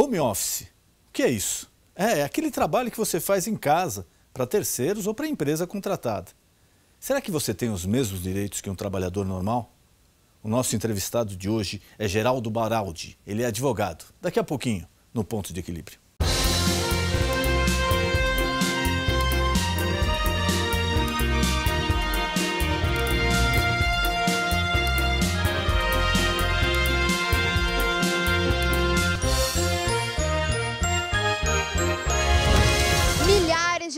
Home office. O que é isso? É, é aquele trabalho que você faz em casa, para terceiros ou para a empresa contratada. Será que você tem os mesmos direitos que um trabalhador normal? O nosso entrevistado de hoje é Geraldo Baraldi. Ele é advogado. Daqui a pouquinho, no Ponto de Equilíbrio.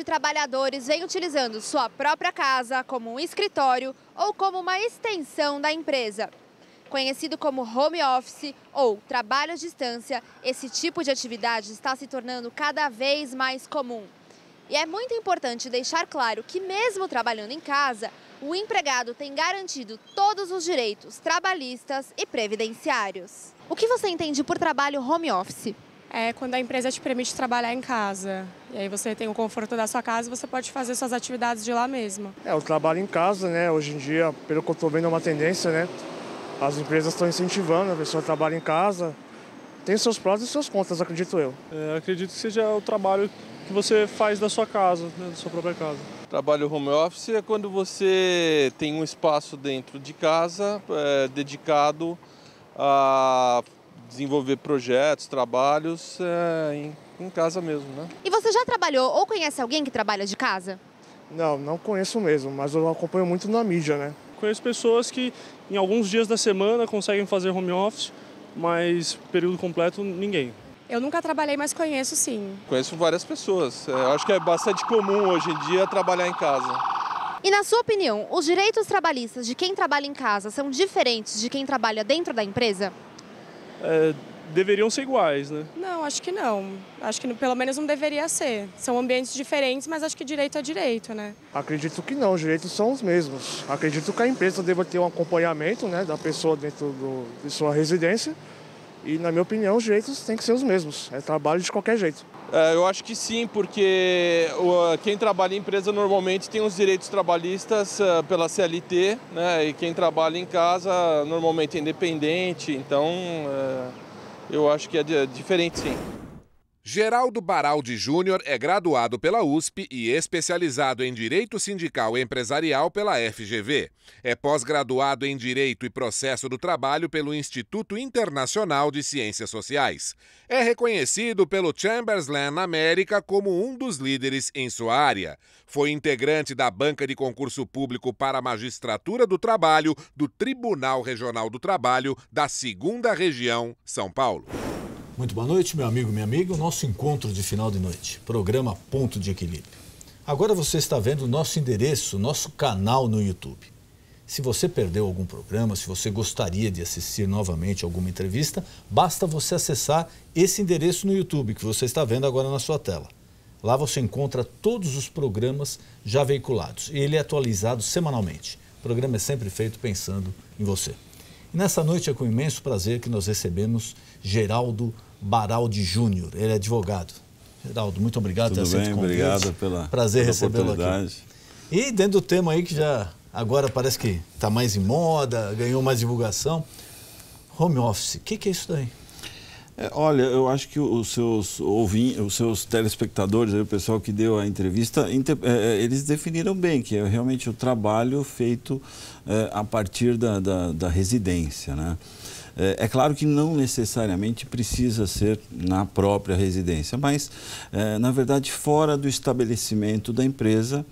de trabalhadores vem utilizando sua própria casa como um escritório ou como uma extensão da empresa. Conhecido como home office ou trabalho à distância, esse tipo de atividade está se tornando cada vez mais comum. E é muito importante deixar claro que, mesmo trabalhando em casa, o empregado tem garantido todos os direitos trabalhistas e previdenciários. O que você entende por trabalho home office? é quando a empresa te permite trabalhar em casa. E aí você tem o conforto da sua casa e você pode fazer suas atividades de lá mesmo. É, o trabalho em casa, né? Hoje em dia, pelo que eu estou vendo, é uma tendência, né? As empresas estão incentivando a pessoa a trabalhar em casa. Tem seus prós e seus contras, acredito eu. É, acredito que seja o trabalho que você faz da sua casa, né? da sua própria casa. Trabalho home office é quando você tem um espaço dentro de casa é, dedicado a desenvolver projetos, trabalhos é, em, em, casa mesmo, né? E você já trabalhou ou conhece alguém que trabalha de casa? Não, não conheço mesmo, mas eu acompanho muito na mídia, né? Conheço pessoas que em alguns dias da semana conseguem fazer home office, mas período completo ninguém. Eu nunca trabalhei, mas conheço sim. Conheço várias pessoas. É, acho que é bastante comum hoje em dia trabalhar em casa. E na sua opinião, os direitos trabalhistas de quem trabalha em casa são diferentes de quem trabalha dentro da empresa? é, deveriam ser iguais, né? Não, acho que não. Acho que pelo menos não deveria ser. São ambientes diferentes, mas acho que direito é direito, né? Acredito que não, os direitos são os mesmos. Acredito que a empresa deva ter um acompanhamento né, da pessoa dentro do, de sua residência. E, na minha opinião, os direitos têm que ser os mesmos. É trabalho de qualquer jeito. É, eu acho que sim, porque quem trabalha em empresa normalmente tem os direitos trabalhistas é, pela CLT, né? E quem trabalha em casa normalmente é independente, então é, eu acho que é diferente sim. Geraldo Baraldi Júnior é graduado pela USP e especializado em Direito Sindical Empresarial pela FGV. É pós-graduado em Direito e Processo do Trabalho pelo Instituto Internacional de Ciências Sociais. É reconhecido pelo Chamberlain América como um dos líderes em sua área. Foi integrante da banca de concurso público para a Magistratura do Trabalho do Tribunal Regional do Trabalho da 2 Região, São Paulo. Muito boa noite, meu amigo, minha amiga. O nosso encontro de final de noite, programa Ponto de Equilíbrio. Agora você está vendo o nosso endereço, o nosso canal no YouTube. Se você perdeu algum programa, se você gostaria de assistir novamente alguma entrevista, basta você acessar esse endereço no YouTube que você está vendo agora na sua tela. Lá você encontra todos os programas já veiculados e ele é atualizado semanalmente. O programa é sempre feito pensando em você. E nessa noite é com imenso prazer que nós recebemos Geraldo Baraldi Júnior, ele é advogado. Geraldo, muito obrigado por ter aceito bem, o convite. Obrigado pela Prazer recebê-lo aqui. E dentro do tema aí que já agora parece que está mais em moda, ganhou mais divulgação, home office, o que, que é isso daí? É, olha, eu acho que os seus ouvintes, os seus telespectadores, o pessoal que deu a entrevista, é, é, eles definiram bem que é realmente o trabalho feito a partir da, da, da residência, né? É, é, claro que não necessariamente precisa ser na própria residência, mas, é, na verdade, fora do estabelecimento da empresa,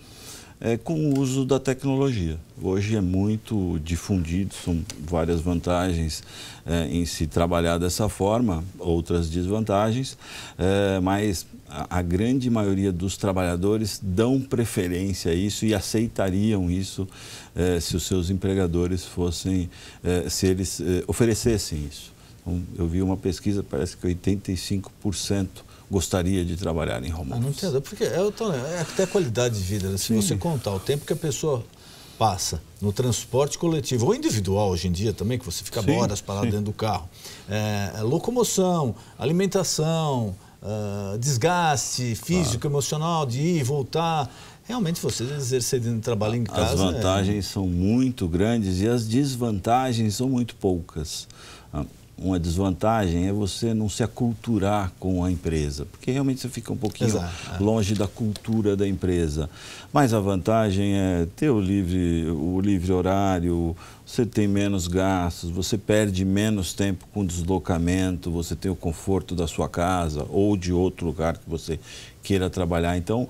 é, com o uso da tecnologia. Hoje é muito difundido, são várias vantagens é, em se trabalhar dessa forma, outras desvantagens, é, mas a, a, grande maioria dos trabalhadores dão preferência a isso e aceitariam isso é, se os seus empregadores fossem, é, se eles é, oferecessem isso. Então, eu vi uma pesquisa, parece que 85% gostaria de trabalhar em home office. não entendo, porque é, é até qualidade de vida. Né? Se Sim. você contar o tempo que a pessoa passa no transporte coletivo ou individual hoje em dia também, que você fica sim, horas parado sim. dentro do carro. É, locomoção, alimentação, uh, desgaste físico, claro. emocional de ir e voltar. Realmente exercer exercendo trabalho em casa. As é vantagens é... são muito grandes e as desvantagens são muito poucas. Ah, uma desvantagem é você não se aculturar com a empresa, porque realmente você fica um pouquinho Exato. É. longe da cultura da empresa. Mas a vantagem é ter o livre, o livre horário, você tem menos gastos, você perde menos tempo com deslocamento, você tem o conforto da sua casa ou de outro lugar que você queira trabalhar. Então,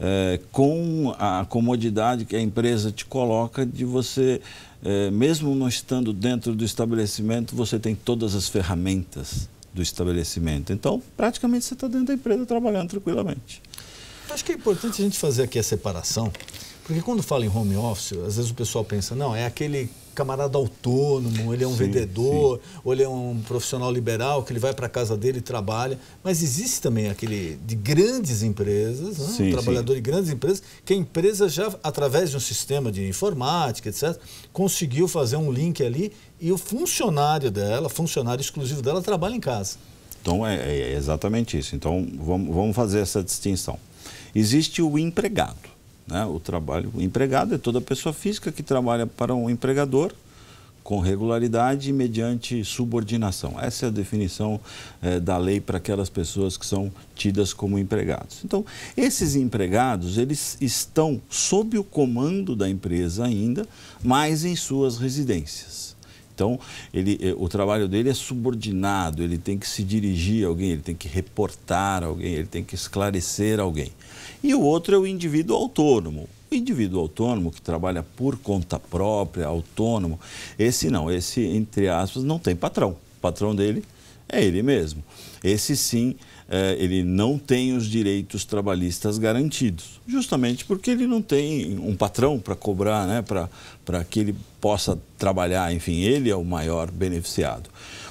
é, com a comodidade que a empresa te coloca de você, é, mesmo não estando dentro do estabelecimento, você tem todas as ferramentas do estabelecimento. Então, praticamente você está dentro da empresa trabalhando tranquilamente. Acho que é importante a gente fazer aqui a separação, porque quando fala em home office, às vezes o pessoal pensa, não, é aquele camarada autônomo, ele é um sim, vendedor, sim. ou ele é um profissional liberal que ele vai para casa dele e trabalha. Mas existe também aquele de grandes empresas, né? sim, um trabalhador de grandes empresas, que a empresa já, através de um sistema de informática, etc., conseguiu fazer um link ali e o funcionário dela, funcionário exclusivo dela, trabalha em casa. Então é, é, é exatamente isso. Então vamos, vamos fazer essa distinção. Existe o empregado né? O trabalho o empregado é toda pessoa física que trabalha para um empregador com regularidade e mediante subordinação. Essa é a definição eh, da lei para aquelas pessoas que são tidas como empregados. Então, esses empregados, eles estão sob o comando da empresa ainda, mas em suas residências. Então, ele, eh, o trabalho dele é subordinado, ele tem que se dirigir a alguém, ele tem que reportar a alguém, ele tem que esclarecer alguém. E o outro é o indivíduo autônomo. O indivíduo autônomo que trabalha por conta própria, autônomo, esse não, esse, entre aspas, não tem patrão. O patrão dele é ele mesmo. Esse sim, eh, ele não tem os direitos trabalhistas garantidos, justamente porque ele não tem um patrão para cobrar, né, para que ele possa trabalhar. Enfim, ele é o maior beneficiado.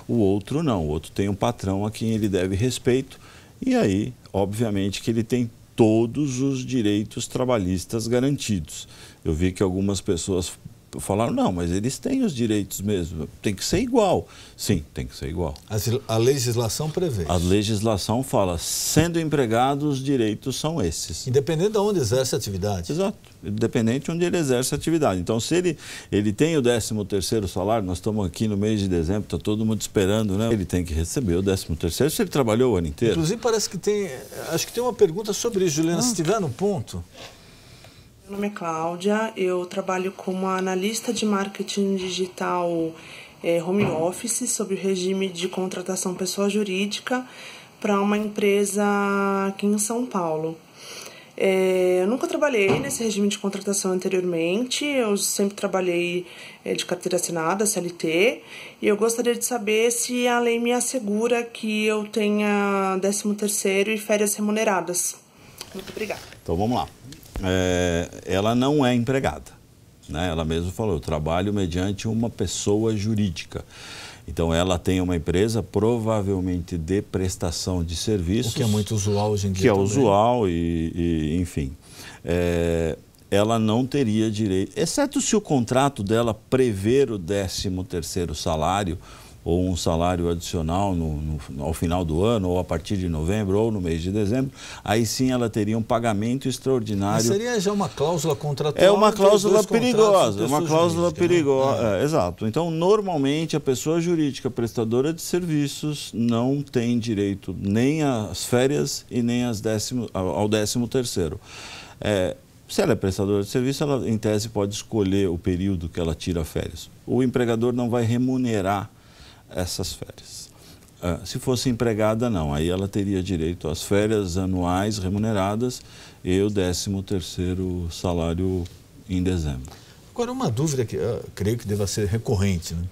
O outro não, o outro tem um patrão a quem ele deve respeito e aí, obviamente, que ele tem todos os direitos trabalhistas garantidos. Eu vi que algumas pessoas falaram, não, mas eles têm os direitos mesmo, tem que ser igual. Sim, tem que ser igual. As, a legislação prevê. A legislação fala, sendo empregado, os direitos são esses. Independente de onde exerce a atividade. Exato, independente de onde ele exerce a atividade. Então, se ele, ele tem o 13º salário, nós estamos aqui no mês de dezembro, está todo mundo esperando, né? Ele tem que receber o 13º se ele trabalhou o ano inteiro. Inclusive, parece que tem, acho que tem uma pergunta sobre isso, Juliana, ah. se tiver no ponto... Meu nome é Cláudia, eu trabalho como analista de marketing digital é, home office sob o regime de contratação pessoa jurídica para uma empresa aqui em São Paulo. É, eu nunca trabalhei nesse regime de contratação anteriormente, eu sempre trabalhei é, de carteira assinada, CLT, e eu gostaria de saber se a lei me assegura que eu tenha 13 terceiro e férias remuneradas. Muito obrigada. Então vamos lá é, ela não é empregada. Né? Ela mesma falou, eu trabalho mediante uma pessoa jurídica. Então, ela tem uma empresa provavelmente de prestação de serviços. O que é muito usual hoje em dia. Que é também. é usual e, e enfim. É, ela não teria direito, exceto se o contrato dela prever o 13 salário, ou um salário adicional no, no, ao final do ano, ou a partir de novembro, ou no mês de dezembro, aí sim ela teria um pagamento extraordinário. Mas seria já uma cláusula contratual? É uma cláusula é né? perigosa, é uma cláusula perigosa. Né? É, exato. Então, normalmente, a pessoa jurídica prestadora de serviços não tem direito nem às férias e nem às décimo, ao décimo terceiro. É, se ela é prestadora de serviço, ela, em tese, pode escolher o período que ela tira férias. O empregador não vai remunerar essas férias. Uh, se fosse empregada, não. Aí ela teria direito às férias anuais remuneradas e o 13 terceiro salário em dezembro. Agora, uma dúvida que eu ah, creio que deva ser recorrente, né?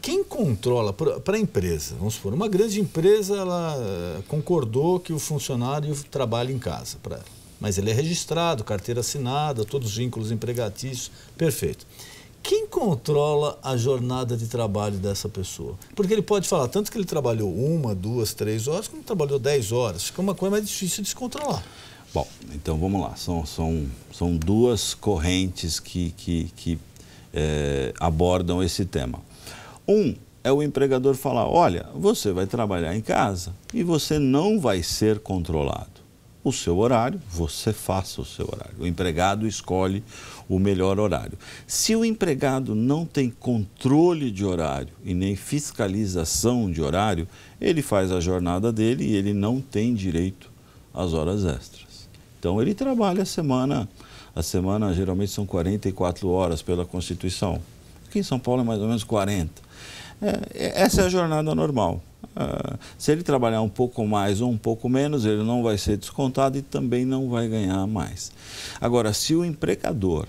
Quem controla para a empresa? Vamos supor, uma grande empresa ela eh, concordou que o funcionário trabalha em casa para ela. Mas ele é registrado, carteira assinada, todos os vínculos empregatícios, perfeito quem controla a jornada de trabalho dessa pessoa? Porque ele pode falar tanto que ele trabalhou uma, duas, três horas, como trabalhou dez horas. Fica é uma coisa mais difícil de se controlar. Bom, então vamos lá. São, são, são duas correntes que, que, que é, abordam esse tema. Um é o empregador falar: olha, você vai trabalhar em casa e você não vai ser controlado o seu horário, você faça o seu horário. O empregado escolhe o melhor horário. Se o empregado não tem controle de horário e nem fiscalização de horário, ele faz a jornada dele e ele não tem direito às horas extras. Então ele trabalha a semana, a semana geralmente são 44 horas pela Constituição. Aqui em São Paulo é mais ou menos 40. É, é, essa é a jornada normal. Ah, se ele trabalhar um pouco mais ou um pouco menos, ele não vai ser descontado e também não vai ganhar mais. Agora, se o empregador,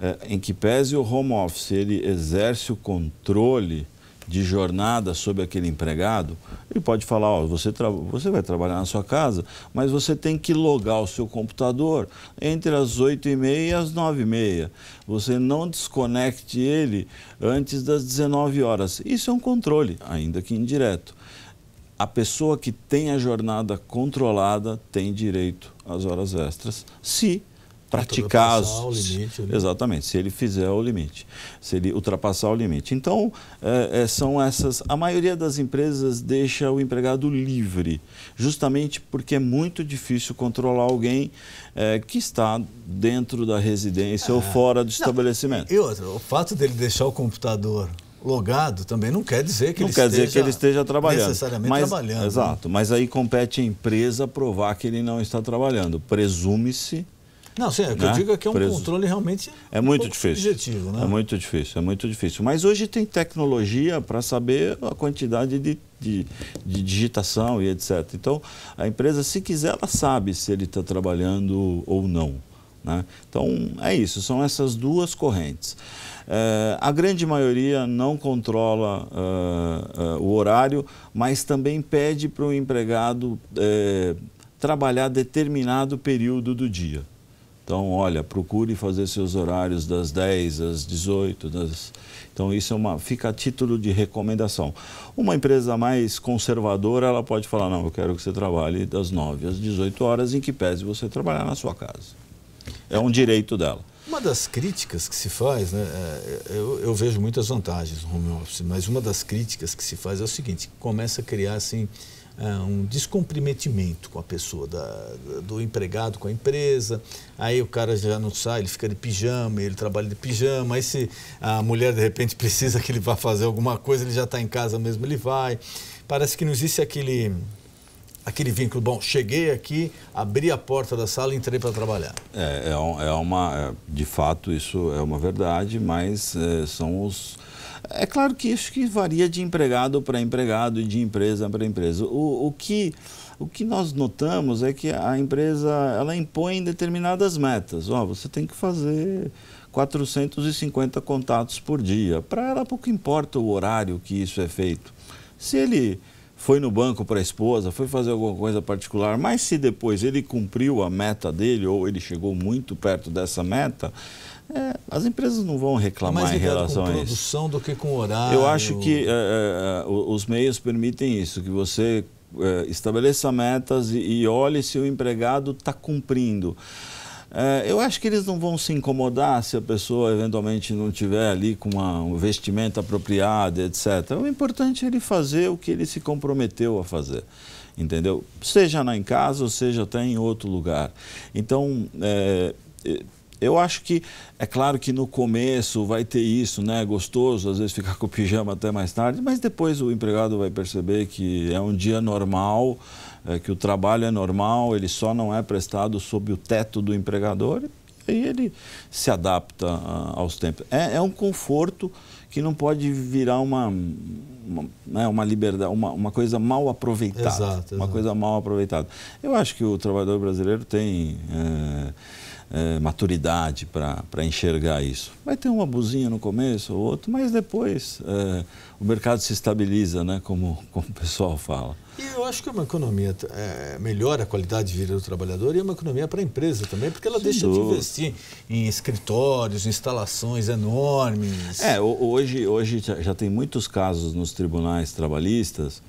uh, em que pese o home office, ele exerce o controle de jornada sobre aquele empregado, ele pode falar, ó, você, você vai trabalhar na sua casa, mas você tem que logar o seu computador entre as 8h30 e as 9h30. Você não desconecte ele antes das 19 horas. Isso é um controle, ainda que indireto a pessoa que tem a jornada controlada tem direito às horas extras, se praticar o limite, né? exatamente se ele fizer o limite se ele ultrapassar o limite então é, é, são essas a maioria das empresas deixa o empregado livre justamente porque é muito difícil controlar alguém é, que está dentro da residência é. ou fora do Não, estabelecimento e outra o fato dele deixar o computador logado também não quer dizer que não ele quer esteja dizer que ele esteja trabalhando necessariamente mas, trabalhando né? exato né? mas aí compete à empresa provar que ele não está trabalhando presume-se não sim é, né? que eu né? digo é que é um controle realmente é um muito difícil objetivo, né? é muito difícil é muito difícil mas hoje tem tecnologia para saber a quantidade de, de, de, digitação e etc então a empresa se quiser ela sabe se ele está trabalhando ou não né? então é isso são essas duas correntes eh, a grande maioria não controla eh, eh, o horário, mas também pede para o empregado trabalhar determinado período do dia. Então, olha, procure fazer seus horários das 10 às 18. Das... Então, isso é uma, fica a título de recomendação. Uma empresa mais conservadora, ela pode falar, não, eu quero que você trabalhe das 9 às 18 horas, em que pese você trabalhar na sua casa. É um direito dela. Uma das críticas que se faz, né, é, eu, eu, vejo muitas vantagens no home office, mas uma das críticas que se faz é o seguinte, começa a criar assim, é, um descomprometimento com a pessoa, da, do empregado com a empresa, aí o cara já não sai, ele fica de pijama, ele trabalha de pijama, aí se a mulher de repente precisa que ele vá fazer alguma coisa, ele já está em casa mesmo, ele vai. Parece que não existe aquele aquele vínculo, bom, cheguei aqui, abri a porta da sala e entrei para trabalhar. É, é, é uma, é, de fato, isso é uma verdade, mas é, são os... É claro que isso que varia de empregado para empregado e de empresa para empresa. O, o, que, o que nós notamos é que a empresa, ela impõe determinadas metas. Ó, oh, você tem que fazer 450 contatos por dia. Para ela pouco importa o horário que isso é feito. Se ele foi no banco para a esposa, foi fazer alguma coisa particular, mas se depois ele cumpriu a meta dele ou ele chegou muito perto dessa meta, é, as empresas não vão reclamar em relação com a produção do que com horário. Eu acho que é, é, é os meios permitem isso, que você é, estabeleça metas e, e olhe se o empregado está cumprindo. É, eu acho que eles não vão se incomodar se a pessoa eventualmente não tiver ali com uma, um vestimento apropriado, etc. O importante é ele fazer o que ele se comprometeu a fazer entendeu? Seja na em casa, ou seja até em outro lugar. Então, é, é, eu acho que é claro que no começo vai ter isso, né? Gostoso, às vezes ficar com o pijama até mais tarde, mas depois o empregado vai perceber que é um dia normal é, que o trabalho é normal, ele só não é prestado sob o teto do empregador e aí ele se adapta a, ah, aos tempos. É, é, um conforto que não pode virar uma, uma, né, uma liberdade, uma, uma, coisa mal aproveitada. Exato, exato. Uma coisa mal aproveitada. Eu acho que o trabalhador brasileiro tem. É, é, maturidade para enxergar isso. Vai ter uma buzinha no começo ou outro, mas depois é, o mercado se estabiliza, né, como, como o pessoal fala. E eu acho que é uma economia é, melhora a qualidade de vida do trabalhador e é uma economia para a empresa também, porque ela Sim, deixa de investir em escritórios, instalações enormes. É, hoje, hoje já tem muitos casos nos tribunais trabalhistas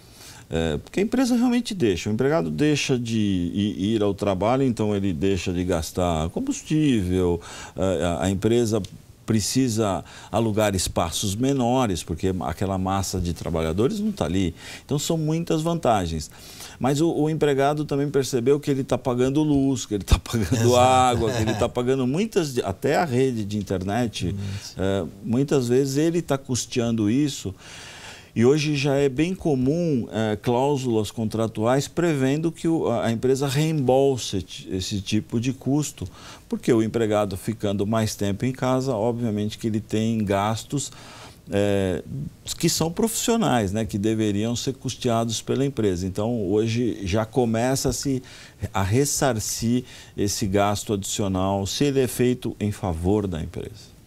é, porque a empresa realmente deixa. O empregado deixa de ir ao trabalho, então ele deixa de gastar combustível, é, a empresa precisa alugar espaços menores, porque aquela massa de trabalhadores não está ali. Então, são muitas vantagens. Mas o, o empregado também percebeu que ele está pagando luz, que ele está pagando Exato. água, que ele está pagando muitas, até a rede de internet. É, muitas vezes ele está custeando isso. E hoje já é bem comum é, cláusulas contratuais prevendo que o, a empresa reembolse esse tipo de custo, porque o empregado ficando mais tempo em casa, obviamente que ele tem gastos é, que são profissionais, né, que deveriam ser custeados pela empresa. Então, hoje já começa-se a ressarcir esse gasto adicional, se ele é feito em favor da empresa.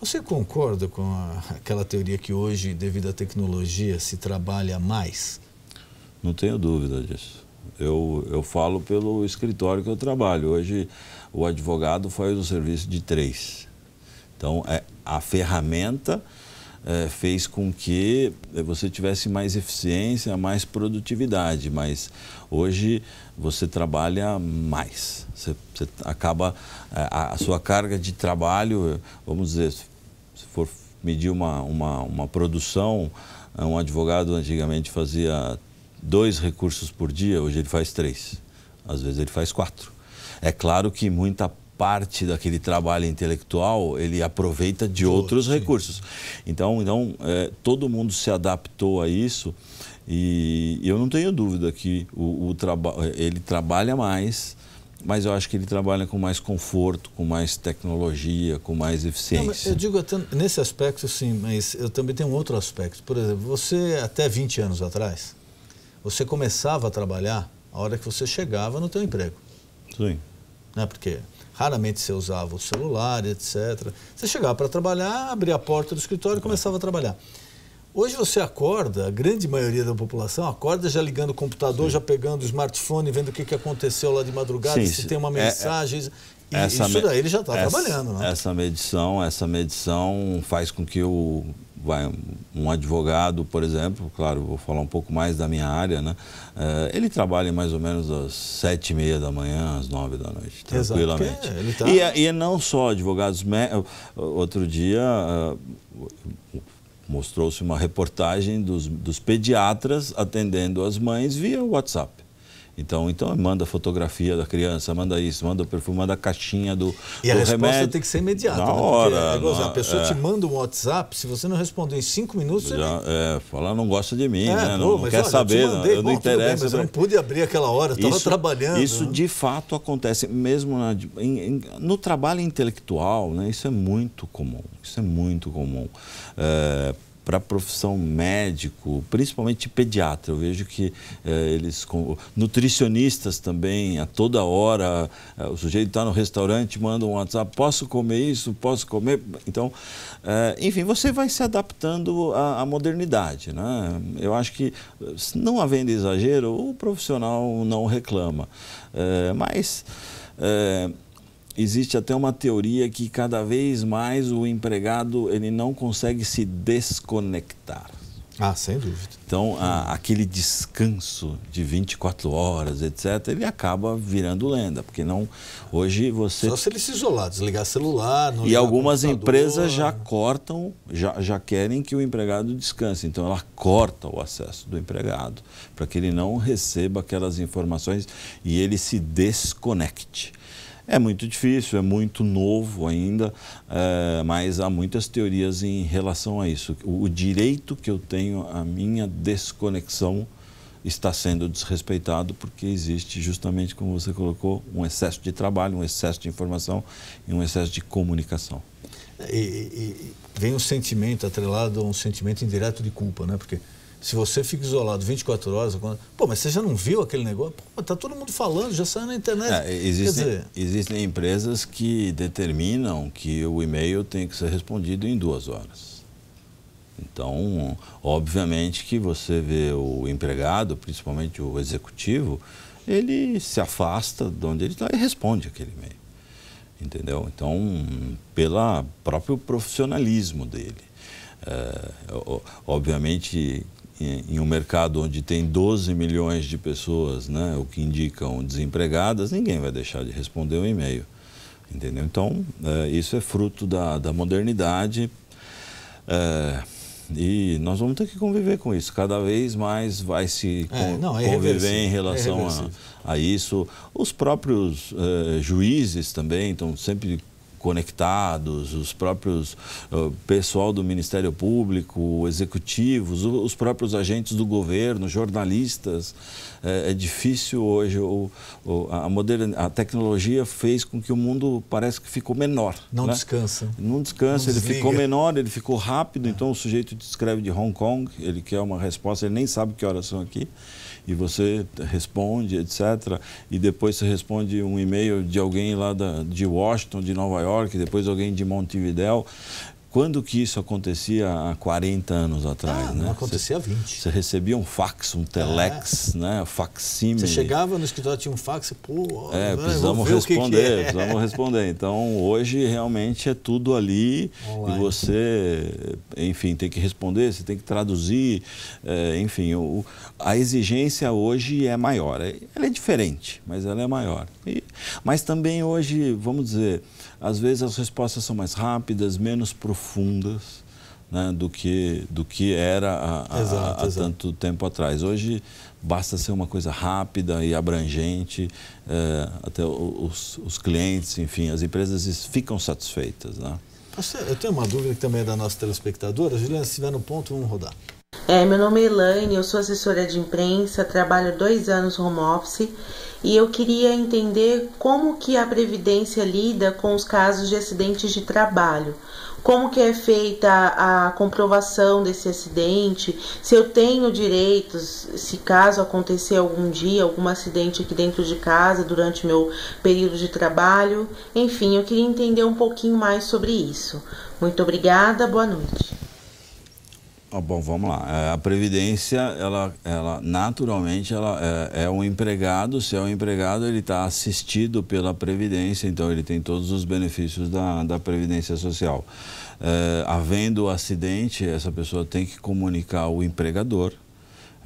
Você concorda com a, aquela teoria que hoje, devido à tecnologia, se trabalha mais? Não tenho dúvida disso. Eu, eu falo pelo escritório que eu trabalho. Hoje, o advogado faz o serviço de três. Então, é a ferramenta é, fez com que eh, você tivesse mais eficiência, mais produtividade, mas hoje você trabalha mais. Você, você acaba, eh, a, a, sua carga de trabalho, vamos dizer, se for medir uma, uma, uma produção, um advogado antigamente fazia dois recursos por dia, hoje ele faz três. Às vezes ele faz quatro. É claro que muita parte daquele trabalho intelectual, ele aproveita de outros Sim. recursos. Então, então é, todo mundo se adaptou a isso e eu não tenho dúvida que o, o traba ele trabalha mais, mas eu acho que ele trabalha com mais conforto, com mais tecnologia, com mais eficiência. Não, eu digo até nesse aspecto sim, mas eu também tenho um outro aspecto. Por exemplo, você até 20 anos atrás, você começava a trabalhar a hora que você chegava no teu emprego. Sim. Né? Porque Raramente você usava o celular, etc. Você chegava para trabalhar, abria a porta do escritório e começava a trabalhar. Hoje você acorda, a grande maioria da população acorda já ligando o computador, Sim. já pegando o smartphone, vendo o que, que aconteceu lá de madrugada, Sim, se tem uma mensagem. É, é, essa, isso daí ele já está trabalhando, né? Essa medição, essa medição faz com que o vai um advogado, por exemplo, claro, vou falar um pouco mais da minha área, né? É, ele trabalha mais ou menos às sete e meia da manhã, às nove da noite, tranquilamente. tá... e, é, e é não só advogados. Outro dia é, mostrou-se uma reportagem dos, dos pediatras atendendo as mães via WhatsApp. Então, então manda fotografia da criança, manda isso, manda o perfume, manda a caixinha do, e do a resposta remédio. tem que ser imediata. Na né? hora. É, na, a pessoa é. te manda um WhatsApp, se você não responder em cinco minutos... Já, É, falar não gosta de mim, é, né? Pô, não, não quer olha, saber, eu, mandei, não, eu não interessa. Bem, mas eu né? não pude abrir aquela hora, estava trabalhando. Isso de fato acontece, mesmo na, em, em, no trabalho intelectual, né? isso é muito comum, isso é muito comum. É, para a profissão médico, principalmente pediatra. Eu vejo que eh, eles, com, nutricionistas também, a toda hora, eh, o sujeito está no restaurante, manda um WhatsApp, posso comer isso, posso comer. Então, eh, enfim, você vai se adaptando à, à, modernidade. Né? Eu acho que, não havendo exagero, o profissional não reclama. mas existe até uma teoria que cada vez mais o empregado ele não consegue se desconectar. Ah, sem dúvida. Então, a, aquele descanso de 24 horas, etc., ele acaba virando lenda, porque não hoje você. Só se ele se isolar, desligar celular. e algumas empresas já cortam, já, já querem que o empregado descanse. Então, ela corta o acesso do empregado, para que ele não receba aquelas informações e ele se desconecte. É muito difícil, é muito novo ainda, é, mas há muitas teorias em relação a isso. O, o direito que eu tenho à minha desconexão está sendo desrespeitado porque existe justamente, como você colocou, um excesso de trabalho, um excesso de informação e um excesso de comunicação. E, e vem um sentimento atrelado a um sentimento indireto de culpa, né? Porque se você fica isolado 24 horas, quando... pô, mas você já não viu aquele negócio? Pô, tá todo mundo falando, já saiu na internet. É, existem, dizer... existem empresas que determinam que o e-mail tem que ser respondido em duas horas. Então, obviamente que você vê o empregado, principalmente o executivo, ele se afasta de onde ele está e responde aquele e-mail. Entendeu? Então, pelo próprio profissionalismo dele. É, obviamente em um mercado onde tem 12 milhões de pessoas, né, o que indicam desempregadas, ninguém vai deixar de responder um e-mail. Entendeu? Então, é, isso é fruto da, da modernidade. É, e nós vamos ter que conviver com isso. Cada vez mais vai se é, não, é conviver em relação é a, a, isso. Os próprios é, juízes também estão sempre conectados, os próprios pessoal do Ministério Público, executivos, os próprios agentes do governo, jornalistas. É, é difícil hoje. O, o, a, modern, a tecnologia fez com que o mundo parece que ficou menor. Não né? descansa. Não descansa. Não ele desliga. ficou menor, ele ficou rápido. É. Então o sujeito descreve escreve de Hong Kong, ele quer uma resposta, ele nem sabe que horas são aqui e você responde, etc. E depois você responde um e-mail de alguém lá da, de Washington, de Nova York, depois alguém de Montevidéu. Quando que isso acontecia há 40 anos atrás? Ah, né? não acontecia há 20. Você recebia um fax, um telex, é. né? facsímile. Você chegava no escritório, tinha um fax, pô... É, precisamos responder, que que é. precisamos responder. Então, hoje, realmente, é tudo ali Online. e você, enfim, tem que responder, você tem que traduzir, é, enfim, o, a exigência hoje é maior. É, ela é diferente, mas ela é maior. E, mas também hoje, vamos dizer, às vezes as respostas são mais rápidas, menos profundas, profundas né, do, que, do que era há, exato, há, há tanto tempo atrás. Hoje basta ser uma coisa rápida e abrangente, é, até os, os, clientes, enfim, as empresas ficam satisfeitas. Né? Eu tenho uma dúvida que também é da nossa telespectadora. Juliana, se estiver no ponto, vamos rodar. É, meu nome é Elaine, eu sou assessora de imprensa, trabalho dois anos home office e eu queria entender como que a Previdência lida com os casos de acidentes de trabalho. Como que é feita a comprovação desse acidente? Se eu tenho direitos, se caso acontecer algum dia, algum acidente aqui dentro de casa durante meu período de trabalho? Enfim, eu queria entender um pouquinho mais sobre isso. Muito obrigada, boa noite bom, vamos lá. É, a Previdência, ela, ela naturalmente, ela é, é um empregado. Se é um empregado, ele está assistido pela Previdência, então ele tem todos os benefícios da, da Previdência Social. É, havendo o acidente, essa pessoa tem que comunicar o empregador,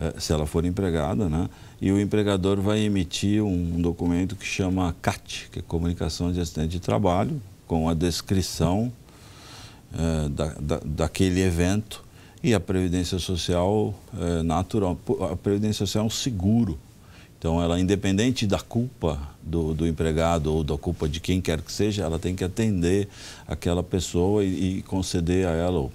é, se ela for empregada, né? E o empregador vai emitir um documento que chama CAT, que é Comunicação de Acidente de Trabalho, com a descrição é, da, da, daquele evento e a Previdência Social é natural. A Previdência Social é um seguro. Então, ela, independente da culpa do, do empregado ou da culpa de quem quer que seja, ela tem que atender aquela pessoa e, e conceder a ela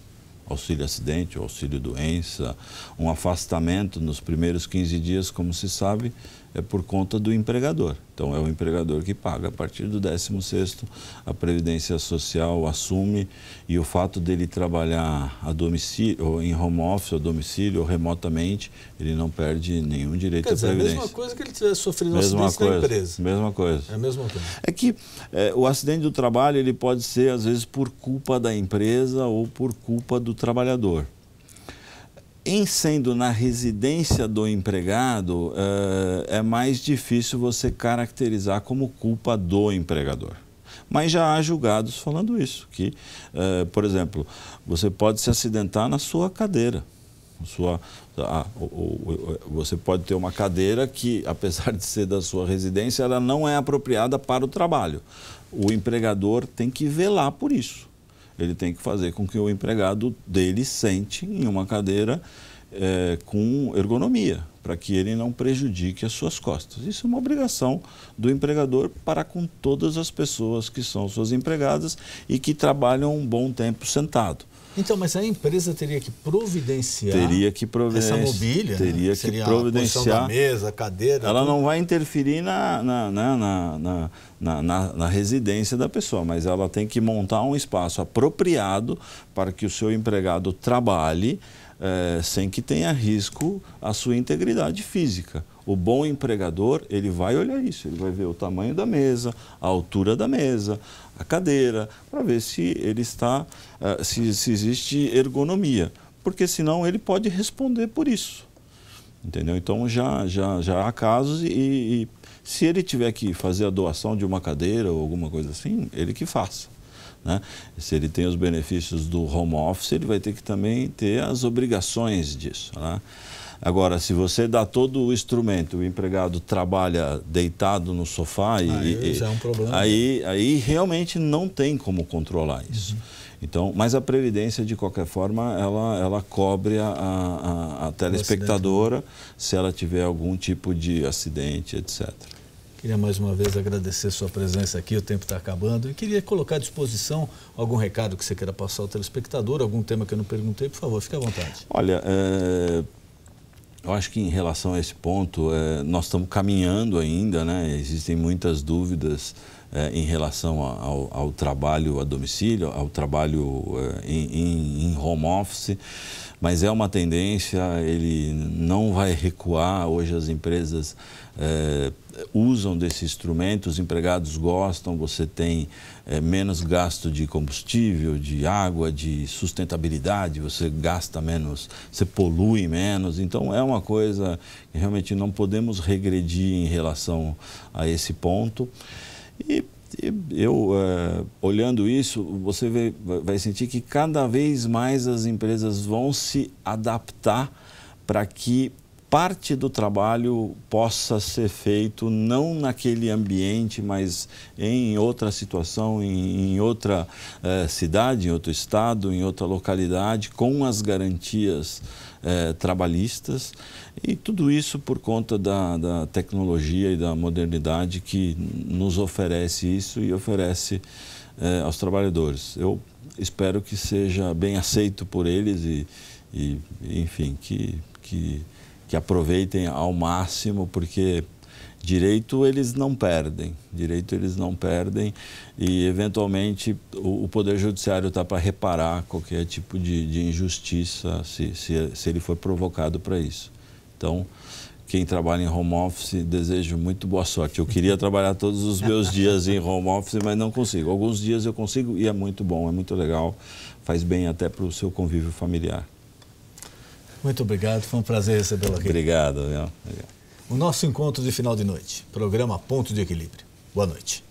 auxílio acidente, auxílio doença, um afastamento nos primeiros 15 dias, como se sabe, é por conta do empregador. Então, é o empregador que paga. A partir do 16º, a Previdência Social assume e o fato dele trabalhar a domicílio, ou em home office, a domicílio, ou remotamente, ele não perde nenhum direito Quer à Previdência. é a mesma coisa que ele tivesse sofrido um acidente coisa, na empresa. Mesma coisa. É a mesma coisa. É que é, o acidente do trabalho ele pode ser, às vezes, por culpa da empresa ou por culpa do trabalhador em sendo na residência do empregado, eh, é mais difícil você caracterizar como culpa do empregador. Mas já há julgados falando isso, que, eh, por exemplo, você pode se acidentar na sua cadeira. Sua, você pode ter uma cadeira que, apesar de ser da sua residência, ela não é apropriada para o trabalho. O empregador tem que velar por isso. Ele tem que fazer com que o empregado dele sente em uma cadeira é, com ergonomia, para que ele não prejudique as suas costas. Isso é uma obrigação do empregador para com todas as pessoas que são suas empregadas e que trabalham um bom tempo sentado. Então, mas a empresa teria que providenciar. Teria que providenciar. Essa mobília. Teria né? que Seria providenciar. A mesa, cadeira. Ela tudo. não vai interferir na na na, na, na, na, na residência da pessoa, mas ela tem que montar um espaço apropriado para que o seu empregado trabalhe. É, sem que tenha risco a sua integridade física. O bom empregador, ele vai olhar isso, ele vai ver o tamanho da mesa, a altura da mesa, a cadeira, para ver se ele está, eh, se, se existe ergonomia, porque senão ele pode responder por isso. Entendeu? Então já, já, já há casos e, e se ele tiver que fazer a doação de uma cadeira ou alguma coisa assim, ele que faça. Né? Se ele tem os benefícios do home office, ele vai ter que também ter as obrigações disso. Né? Agora, se você dá todo o instrumento, o empregado trabalha deitado no sofá, e, aí, ah, é um aí, né? aí, realmente não tem como controlar uhum. isso. Uhum. Então, mas a previdência de qualquer forma ela, ela cobre a, a, a telespectadora né? se ela tiver algum tipo de acidente, etc. Queria mais uma vez agradecer sua presença aqui, o tempo está acabando. E queria colocar à disposição algum recado que você queira passar ao telespectador, algum tema que eu não perguntei, por favor, fique à vontade. Olha, é, eu acho que em relação a esse ponto, é, nós estamos caminhando ainda, né? Existem muitas dúvidas é, em relação ao, ao, trabalho a domicílio, ao trabalho é, em, em, home office, mas é uma tendência, ele não vai recuar. Hoje as empresas é, usam desse instrumento, os empregados gostam, você tem menos gasto de combustível, de água, de sustentabilidade, você gasta menos, você polui menos. Então é uma coisa que realmente não podemos regredir em relação a esse ponto. E, e eu, é, olhando isso, você vê, vai sentir que cada vez mais as empresas vão se adaptar para que parte do trabalho possa ser feito não naquele ambiente, mas em outra situação, em, em outra eh, cidade, em outro estado, em outra localidade, com as garantias eh, trabalhistas. E tudo isso por conta da, da tecnologia e da modernidade que nos oferece isso e oferece eh, aos trabalhadores. Eu espero que seja bem aceito por eles e, e enfim, que. que que aproveitem ao máximo, porque direito eles não perdem, direito eles não perdem e eventualmente o, o poder judiciário está para reparar qualquer tipo de, de injustiça se, se, se, ele for provocado para isso. Então quem trabalha em home office, desejo muito boa sorte. Eu queria trabalhar todos os meus dias em home office, mas não consigo. Alguns dias eu consigo e é muito bom, é muito legal, faz bem até para o seu convívio familiar. Muito obrigado, foi um prazer recebê-lo aqui. Obrigado, obrigado. O nosso encontro de final de noite, programa Ponto de Equilíbrio. Boa noite.